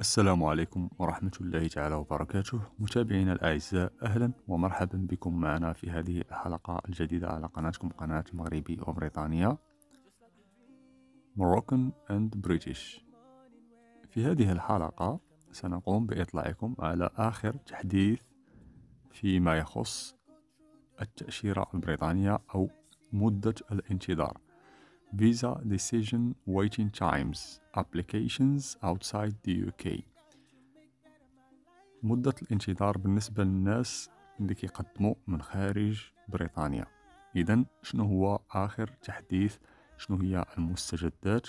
السلام عليكم ورحمة الله تعالى وبركاته متابعينا الأعزاء أهلا ومرحبا بكم معنا في هذه الحلقة الجديدة على قناتكم قناة مغربي وبريطانية Moroccan and British في هذه الحلقة سنقوم بإطلاعكم على آخر تحديث فيما يخص التأشيرة البريطانية أو مدة الانتظار Visa Decision Waiting Times Applications Outside the UK مدة الانتظار بالنسبة للناس اللي كيقدموا من خارج بريطانيا إذا شنو هو آخر تحديث شنو هي المستجدات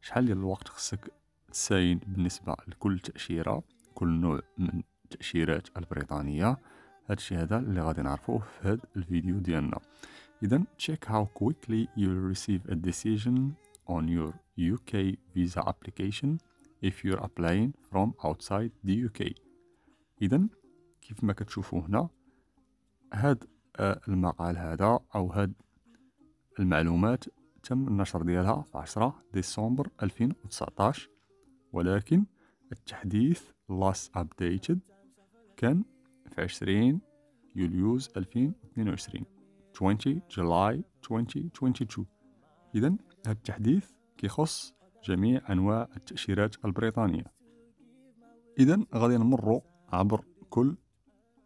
شحال ديال الوقت خصك تساين بالنسبة لكل تأشيرة كل نوع من التأشيرات البريطانية هادشي هذا اللي غادي نعرفوه في هاد الفيديو ديالنا اذا check how quickly you'll receive a decision on your UK visa application if you're applying from outside the UK اذا كيف ما كتشوفوا هنا هاد آه، المقال هذا او هاد المعلومات تم النشر ديالها في 10 ديسمبر 2019 ولكن التحديث last updated كان في 20 يوليوز 2022 20 جولاي 2022 إذا هذا التحديث كيخص جميع أنواع التأشيرات البريطانية إذا غادي نمر عبر كل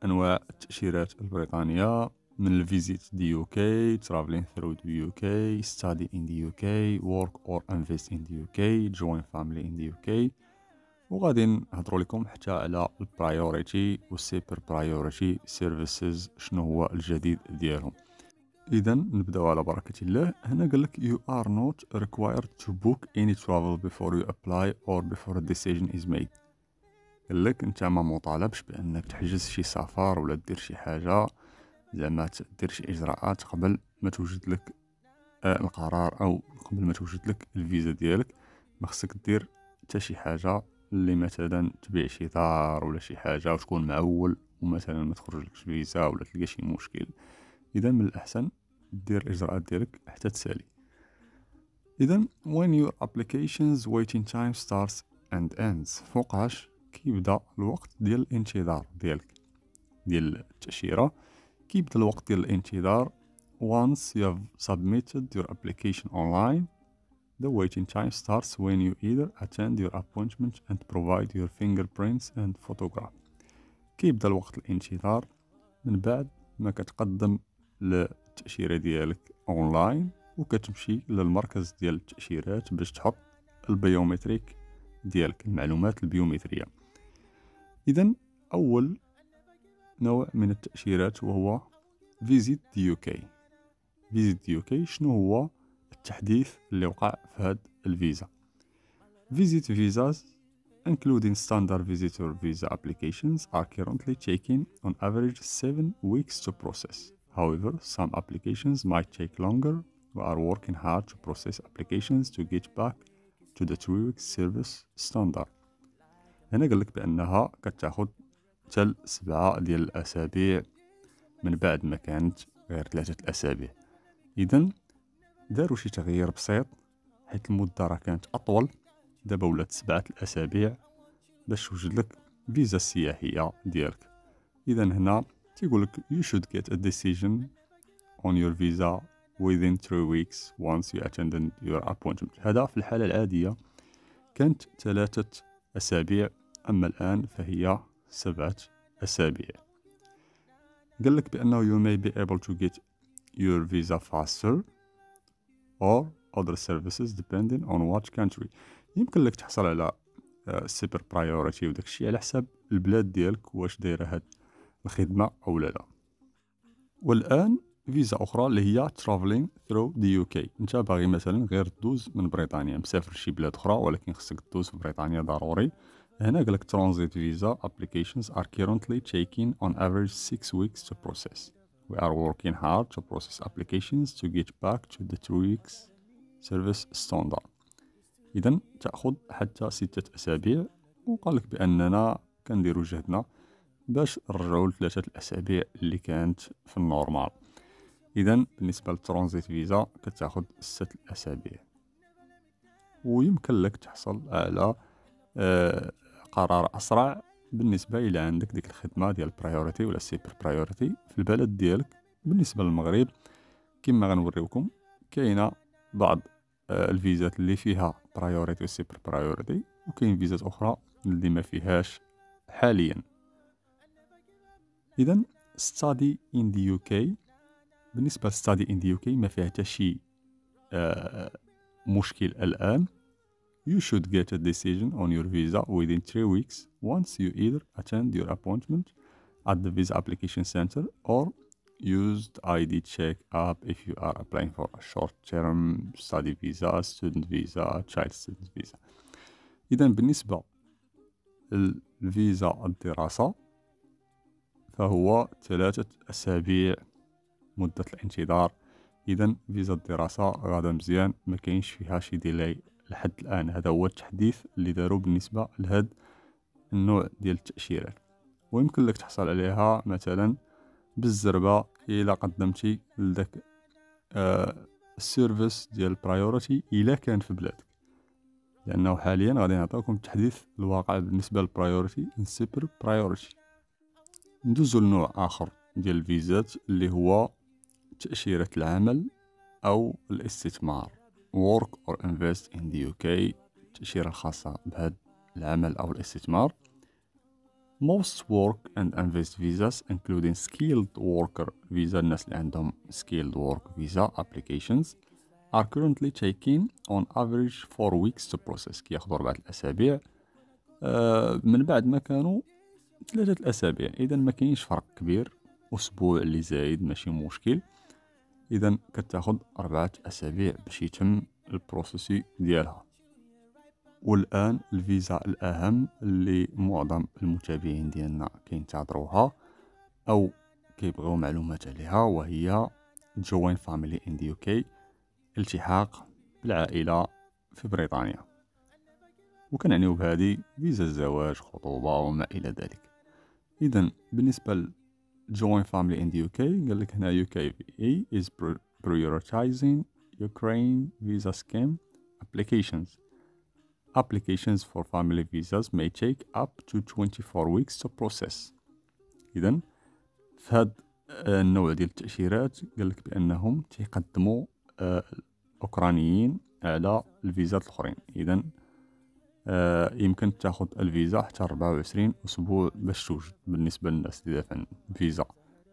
أنواع التأشيرات البريطانية من الفيزيت دي يو كي ترافلين ثرو دي يو كي ستادي ان دي يو كي ورك اور انفيست ان دي يو كي جوين فاميلي ان دي يو كي وغادي نهضروا لكم حتى على البرايوريتي والسيبر برايوريتي سيرفيسز شنو هو الجديد ديالهم اذا نبداو على بركه الله هنا قال لك يو ار نوت ريكوايرد تو بوك اني ترافل بيفور يو ابلاي اور بيفور a decision is made قال لك انت ما مطالبش بانك تحجز شي سفر ولا دير شي حاجه زعما تدير شي اجراءات قبل ما توجد لك آه، القرار او قبل ما توجد لك الفيزا ديالك ما خصك دير حتى شي حاجه اللي مثلا تبيع شي دار ولا شي حاجه وتكون معول ومثلا ما تخرجلكش فيزا ولا تلقى شي مشكل اذا من الاحسن دير الاجراءات ديالك حتى تسالي اذا when your applications waiting time starts and ends فوقاش كيبدا الوقت ديال الانتظار ديالك ديال التاشيره كيبدا الوقت ديال الانتظار once you have submitted your application online The waiting time starts when you either attend your appointment and provide your fingerprints and photograph كيبدا الوقت الانتظار من بعد ما كتقدم التأشيرة ديالك اونلاين وكتمشي للمركز ديال التأشيرات باش تحط البيومتريك ديالك المعلومات البيومترية إذا أول نوع من التأشيرات وهو فيزيت دي يوكي فيزيت دي يوكي شنو هو التحديث اللي وقع في هاد الفيزا visit visas including standard visitor visa applications are currently taking on average 7 weeks to process however some applications might take longer we are working hard to process applications to get back to the 3 week service standard هنا قال لك بانها كتاخد حتى 7 ديال الاسابيع من بعد ما كانت غير ثلاثة الاسابيع اذا داروا شي تغيير بسيط حيت المدة راه كانت أطول دابا ولات سبعة الأسابيع باش توجد لك فيزا السياحية ديالك إذا هنا تيقول لك you should get a decision on your visa within three weeks once you attend your appointment هذا في الحالة العادية كانت ثلاثة أسابيع أما الآن فهي سبعة أسابيع قال لك بأنه you may be able to get your visa faster or other services depending on what country يمكن لك تحصل على سوبر آه، برايوريتي وداك الشيء على حساب البلاد ديالك واش دايره هاد الخدمه او لا لا والان فيزا اخرى اللي هي ترافلينغ ثرو دي يو كي انت باغي مثلا غير تدوز من بريطانيا مسافر شي بلاد اخرى ولكن خصك تدوز في بريطانيا ضروري هنا قالك ترانزيت فيزا applications are currently taking on average 6 weeks to process We are working hard to process applications to get back to the two weeks service standard. إذا تأخذ حتى ستة أسابيع وقال لك بأننا كنديرو جهدنا باش نرجعو لثلاثة الأسابيع اللي كانت في النورمال. إذا بالنسبة للترانزيت فيزا كتاخذ ستة أسابيع ويمكن لك تحصل على آه، قرار أسرع بالنسبه الى عندك ديك الخدمه ديال برايوريتي ولا سيبر برايوريتي في البلد ديالك بالنسبه للمغرب كما غنوريوكم كاينه بعض آه، الفيزات اللي فيها برايوريتي وسيبر برايوريتي وكاين فيزات اخرى اللي ما فيهاش حاليا اذا ستادي ان دي يو كي بالنسبه ستادي ان دي يو كي ما فيها حتى شي آه، مشكل الان You should get a decision on your visa within three weeks once you either attend your appointment at the visa application center or use the ID check up if you are applying for a short-term study visa, student visa, child student visa. إذا بالنسبة لفيزا الدراسة فهو ثلاثة أسابيع مدة الانتظار إذا فيزا الدراسة غادا مزيان ما كاينش فيها شي ديلاي لحد الآن هذا هو التحديث اللي داروا بالنسبة لهذا النوع ديال التأشيرات ويمكن لك تحصل عليها مثلا بالزربة إلا قدمتي لذاك آه السيرفيس ديال برايورتي إلا كان في بلادك لأنه حاليا غادي نعطيكم التحديث الواقع بالنسبة للبرايورتي سيبر برايورتي ندوزو لنوع آخر ديال الفيزات اللي هو تأشيرة العمل أو الاستثمار work or invest in the UK التأشيرة الخاصة بهذا العمل أو الاستثمار most work and invest visas including skilled worker visa الناس اللي عندهم skilled work visa applications are currently taking on average four weeks to process كي كياخذوا أربعة الأسابيع uh, من بعد ما كانوا ثلاثة الأسابيع إذا ما كاينش فرق كبير أسبوع اللي زايد ماشي مشكل اذا كتاخد اربعة اسابيع باش يتم البروسيسي ديالها والان الفيزا الاهم اللي معظم المتابعين ديالنا كينتظروها او كيبغيو معلومات عليها وهي جوين فاميلي ان دي يوكي التحاق بالعائله في بريطانيا وكنعنيو بهذه فيزا الزواج خطوبه وما الى ذلك اذا بالنسبه join family in the UK قال لك هنا UKVA is prioritizing Ukraine visa scheme applications applications for family visas may take up to 24 weeks to process إذا في هاد النوع ديال التأشيرات قال لك بأنهم تيقدموا أوكرانيين على الفيزات الأخرين إذا يمكن تاخد الفيزا حتى 24 أسبوع باش توجد بالنسبة للناس اللي دافعين فيزا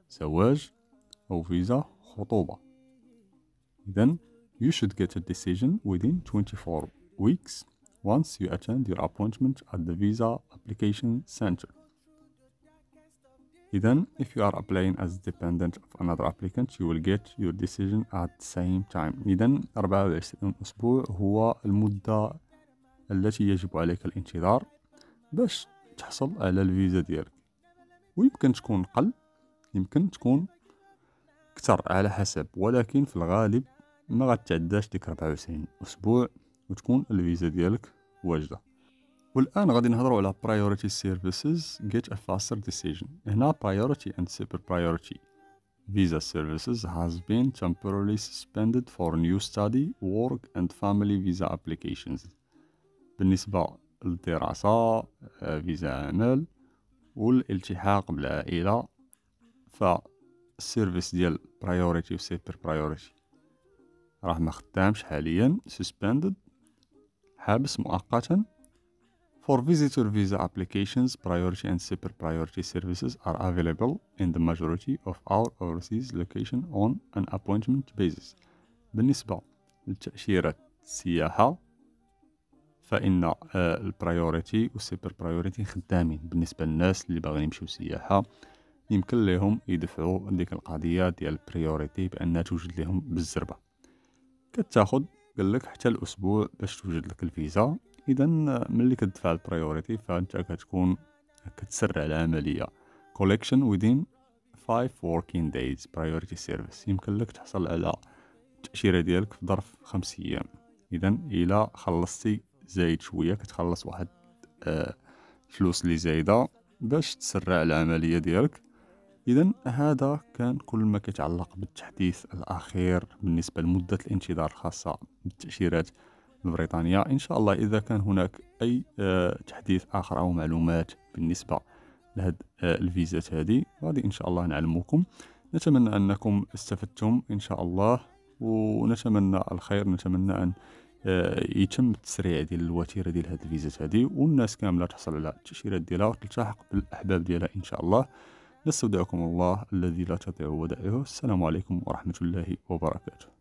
زواج أو فيزا خطوبة إذن you should get a decision within 24 weeks once you attend your appointment at the visa application center. Then, if you are applying as dependent of another applicant, you will get your decision at the same time. اذا 24 أسبوع هو المدة التي يجب عليك الانتظار باش تحصل على الفيزا ديالك ويمكن تكون قل يمكن تكون كتر على حسب ولكن في الغالب ما غتعداش ديك 24 اسبوع وتكون الفيزا ديالك واجده والان غادي نهضروا على priority services get a faster decision هنا priority and super priority visa services has been temporarily suspended for new study work and family visa applications بالنسبة للدراسة آه، فيزا عمل والالتحاق بالعائلة فالسيرفيس ديال برايوريتي و سيبر برايوريتي راه ما خدامش حاليا سسبندد حابس مؤقتا For visitor visa applications, priority and super priority services are available in the majority of our overseas location on an appointment basis. بالنسبة لتأشيرة السياحة فان البرايوريتي والسوبر برايوريتي خدامين بالنسبه للناس اللي باغيين يمشيو سياحه يمكن لهم يدفعوا ديك القضيه ديال البريوريتي بان توجد لهم بالزربه كتاخد قالك حتى الاسبوع باش توجد لك الفيزا اذا ملي كتدفع البريوريتي فانت كتكون كتسرع العمليه كوليكشن within 5 working days priority service يمكن لك تحصل على التأشيرة ديالك في ظرف خمس أيام إذا إلا خلصتي زايد شويه كتخلص واحد الفلوس آه، اللي زايده باش تسرع العمليه ديالك اذا هذا كان كل ما كيتعلق بالتحديث الاخير بالنسبه لمده الانتظار الخاصه بالتاشيرات البريطانيه ان شاء الله اذا كان هناك اي آه، تحديث اخر او معلومات بالنسبه لهاد آه، الفيزات هذه غادي ان شاء الله نعلمكم نتمنى انكم استفدتم ان شاء الله ونتمنى الخير نتمنى ان يتم التسريع ديال الوتيره ديال هاد الفيزات هادي والناس كامله تحصل على التاشيرات ديالها وتلتحق بالاحباب ديالها ان شاء الله نستودعكم الله الذي لا تضيع ودائعه السلام عليكم ورحمه الله وبركاته